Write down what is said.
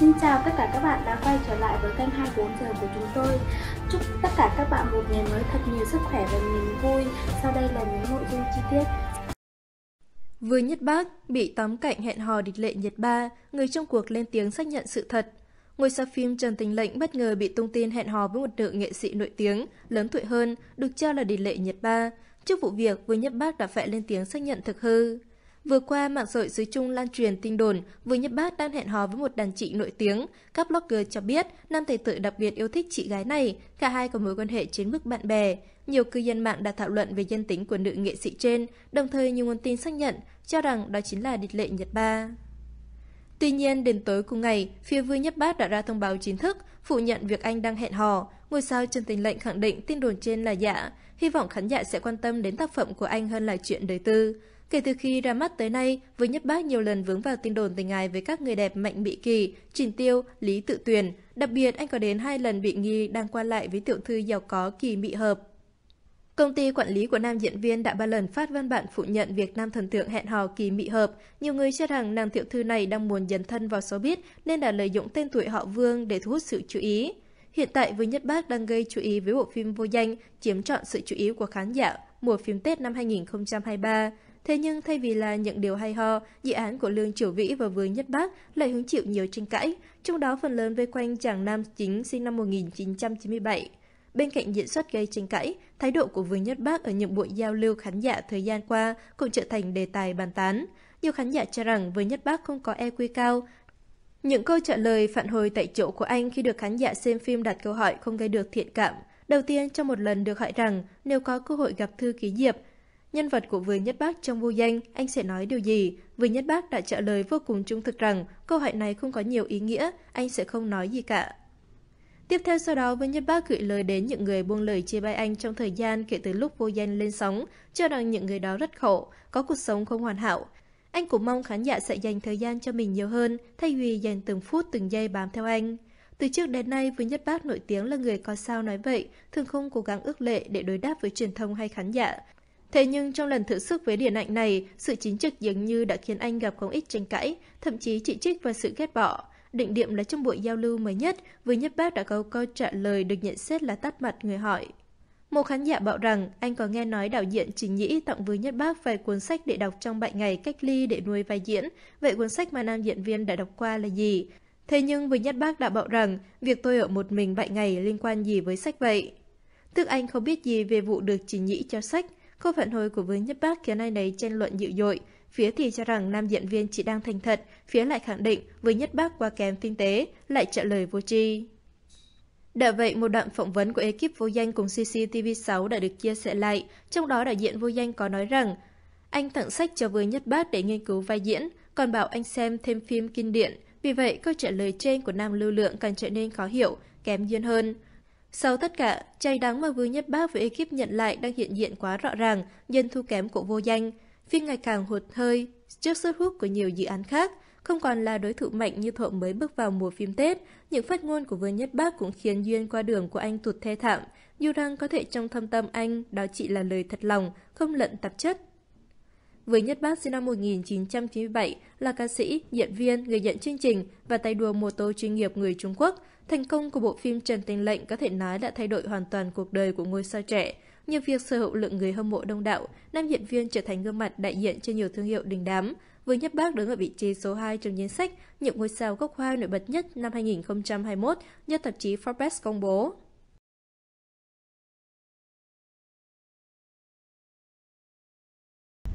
Xin chào tất cả các bạn đã quay trở lại với kênh 24 giờ của chúng tôi. Chúc tất cả các bạn một ngày mới thật nhiều sức khỏe và niềm vui. Sau đây là những nội dung chi tiết. Vừa Nhất Bác bị tóm cạnh hẹn hò địch lệ Nhật Ba, người trong cuộc lên tiếng xác nhận sự thật. Ngôi sao phim Trần Tình Lệnh bất ngờ bị tung tin hẹn hò với một nữ nghệ sĩ nổi tiếng, lớn tuổi hơn, được cho là địch lệ Nhật Ba. Trước vụ việc, Vừa Nhất Bác đã phải lên tiếng xác nhận thực hư. Vừa qua, mạng xã dưới chung lan truyền tin đồn, Vương Nhất Bác đang hẹn hò với một đàn chị nổi tiếng. Các blogger cho biết, nam tài tử đặc biệt yêu thích chị gái này, cả hai có mối quan hệ trên mức bạn bè. Nhiều cư dân mạng đã thảo luận về danh tính của nữ nghệ sĩ trên, đồng thời nhiều nguồn tin xác nhận, cho rằng đó chính là địch lệ Nhật Ba. Tuy nhiên, đến tối cùng ngày, phía Vương Nhất Bác đã ra thông báo chính thức phủ nhận việc anh đang hẹn hò. Ngôi sao Trần Tình Lệnh khẳng định tin đồn trên là giả, hy vọng khán giả sẽ quan tâm đến tác phẩm của anh hơn là chuyện đời tư. Kể từ khi ra mắt tới nay, với nhất bác nhiều lần vướng vào tin đồn tình ái với các người đẹp Mạnh bị Kỳ, Trình Tiêu, Lý Tự Tuyền. Đặc biệt, anh có đến hai lần bị nghi đang qua lại với tiểu thư giàu có Kỳ Mị Hợp. Công ty quản lý của nam diễn viên đã ba lần phát văn bản phủ nhận việc nam thần tượng hẹn hò kỳ mị hợp. Nhiều người cho rằng nàng tiểu thư này đang muốn dấn thân vào showbiz nên đã lợi dụng tên tuổi họ Vương để thu hút sự chú ý. Hiện tại với Nhất Bác đang gây chú ý với bộ phim vô danh chiếm trọn sự chú ý của khán giả mùa phim Tết năm 2023. Thế nhưng thay vì là những điều hay ho, dự án của Lương Triều Vĩ và Vương Nhất Bác lại hứng chịu nhiều tranh cãi, trong đó phần lớn vây quanh chàng nam chính sinh năm 1997. Bên cạnh diễn xuất gây tranh cãi, thái độ của Vương Nhất Bác ở những buổi giao lưu khán giả thời gian qua cũng trở thành đề tài bàn tán. Nhiều khán giả cho rằng Vương Nhất Bác không có EQ cao, những câu trả lời phản hồi tại chỗ của anh khi được khán giả xem phim đặt câu hỏi không gây được thiện cảm. Đầu tiên, trong một lần được hỏi rằng nếu có cơ hội gặp thư ký Diệp, Nhân vật của Vương Nhất Bác trong vô danh, anh sẽ nói điều gì? Vương Nhất Bác đã trả lời vô cùng trung thực rằng câu hỏi này không có nhiều ý nghĩa, anh sẽ không nói gì cả. Tiếp theo sau đó, Vương Nhất Bác gửi lời đến những người buông lời chia bay anh trong thời gian kể từ lúc vô danh lên sóng, cho rằng những người đó rất khổ, có cuộc sống không hoàn hảo. Anh cũng mong khán giả sẽ dành thời gian cho mình nhiều hơn, thay vì dành từng phút từng giây bám theo anh. Từ trước đến nay, Vương Nhất Bác nổi tiếng là người có sao nói vậy, thường không cố gắng ước lệ để đối đáp với truyền thông hay khán giả, Thế nhưng trong lần thử sức với điện ảnh này, sự chính trực dường như đã khiến anh gặp không ít tranh cãi, thậm chí chỉ trích và sự ghét bỏ. Định điểm là trong buổi giao lưu mới nhất, với nhất bác đã có câu trả lời được nhận xét là tắt mặt người hỏi. Một khán giả bảo rằng anh có nghe nói đạo diễn Trình Nhĩ tặng với Nhất Bác vài cuốn sách để đọc trong 7 ngày cách ly để nuôi vai diễn. Vậy cuốn sách mà nam diễn viên đã đọc qua là gì? Thế nhưng với Nhất Bác đã bảo rằng việc tôi ở một mình 7 ngày liên quan gì với sách vậy? Tức anh không biết gì về vụ được Trình Nhĩ cho sách, Câu phản hồi của Vương Nhất Bác khiến ai nấy tranh luận dữ dội. Phía thì cho rằng nam diễn viên chỉ đang thành thật, phía lại khẳng định Vương Nhất Bác qua kém tinh tế, lại trả lời vô tri. Đã vậy, một đoạn phỏng vấn của ekip vô danh cùng CCTV6 đã được chia sẻ lại, trong đó đại diện vô danh có nói rằng anh tặng sách cho Vương Nhất Bác để nghiên cứu vai diễn, còn bảo anh xem thêm phim kinh điển. Vì vậy, câu trả lời trên của Nam Lưu Lượng càng trở nên khó hiểu, kém duyên hơn. Sau tất cả, chay đắng mà Vương Nhất Bác với ekip nhận lại đang hiện diện quá rõ ràng, nhân thu kém của vô danh. Phim ngày càng hụt hơi, trước sức hút của nhiều dự án khác, không còn là đối thủ mạnh như thợ mới bước vào mùa phim Tết. Những phát ngôn của Vương Nhất Bác cũng khiến duyên qua đường của anh tụt thê thảm. Dù rằng có thể trong thâm tâm anh, đó chỉ là lời thật lòng, không lận tạp chất. Với Nhất Bác sinh năm 1997 là ca sĩ, diễn viên, người dẫn chương trình và tay đua mô tô chuyên nghiệp người Trung Quốc. Thành công của bộ phim Trần Tinh Lệnh có thể nói đã thay đổi hoàn toàn cuộc đời của ngôi sao trẻ. Nhờ việc sở hữu lượng người hâm mộ đông đảo, nam diễn viên trở thành gương mặt đại diện cho nhiều thương hiệu đình đám. Với Nhất Bác đứng ở vị trí số 2 trong danh sách những ngôi sao gốc hoa nổi bật nhất năm 2021 do tạp chí Forbes công bố.